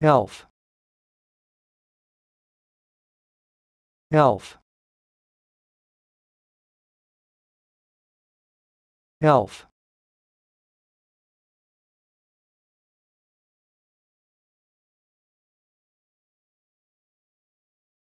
elf elf elf